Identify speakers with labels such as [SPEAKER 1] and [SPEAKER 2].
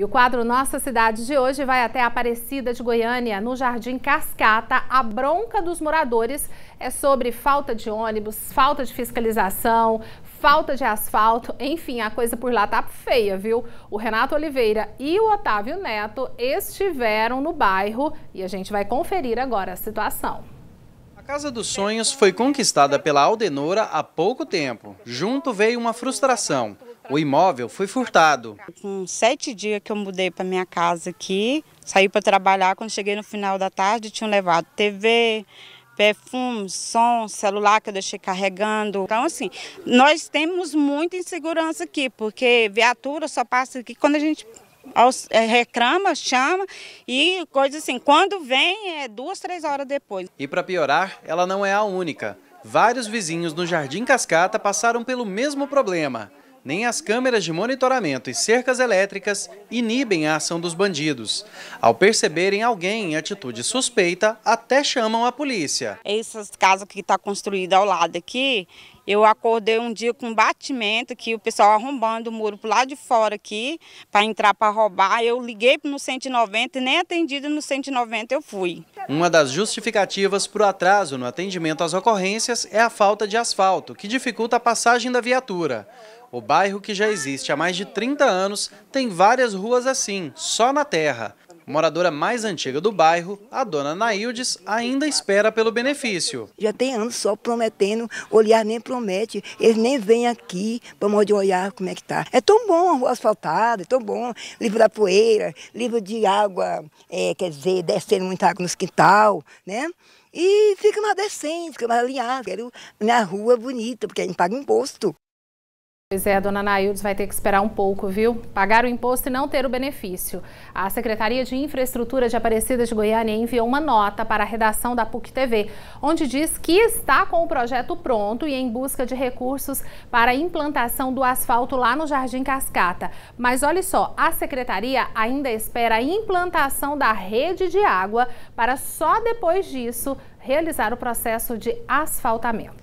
[SPEAKER 1] E o quadro Nossa Cidade de hoje vai até a Aparecida de Goiânia, no Jardim Cascata. A bronca dos moradores é sobre falta de ônibus, falta de fiscalização, falta de asfalto, enfim, a coisa por lá tá feia, viu? O Renato Oliveira e o Otávio Neto estiveram no bairro e a gente vai conferir agora a situação.
[SPEAKER 2] A Casa dos Sonhos foi conquistada pela Aldenora há pouco tempo. Junto veio uma frustração. O imóvel foi furtado. Com sete
[SPEAKER 3] dias que eu mudei para minha casa aqui, saí para trabalhar. Quando cheguei no final da tarde, tinham levado TV, perfume, som, celular que eu deixei carregando. Então, assim, nós temos muita insegurança aqui, porque viatura só passa aqui quando a gente é, reclama, chama e coisa assim. Quando vem, é duas, três
[SPEAKER 2] horas depois. E para piorar, ela não é a única. Vários vizinhos no Jardim Cascata passaram pelo mesmo problema nem as câmeras de monitoramento e cercas elétricas inibem a ação dos bandidos. Ao perceberem alguém em atitude suspeita, até chamam a polícia.
[SPEAKER 3] Essas casas que está construída ao lado aqui, eu acordei um dia com um batimento que o pessoal arrombando o muro pro lado de fora aqui para entrar para roubar. Eu liguei no 190 e nem atendido no 190 eu fui.
[SPEAKER 2] Uma das justificativas para o atraso no atendimento às ocorrências é a falta de asfalto, que dificulta a passagem da viatura. O bairro, que já existe há mais de 30 anos, tem várias ruas assim, só na terra. Moradora mais antiga do bairro, a dona Naildes ainda espera pelo benefício.
[SPEAKER 4] Já tem anos só prometendo, olhar nem promete, eles nem vêm aqui para de olhar como é que está. É tão bom a rua asfaltada, é tão bom, livro da poeira, livro de água, é, quer dizer, descendo muita água nos quintal, né? E fica mais decente, fica mais alinhado, quero minha rua bonita, porque a gente paga
[SPEAKER 1] imposto. Pois é, a dona Naildes vai ter que esperar um pouco, viu? Pagar o imposto e não ter o benefício. A Secretaria de Infraestrutura de Aparecida de Goiânia enviou uma nota para a redação da PUC TV, onde diz que está com o projeto pronto e em busca de recursos para a implantação do asfalto lá no Jardim Cascata. Mas olha só, a Secretaria ainda espera a implantação da rede de água para só depois disso realizar o processo de asfaltamento.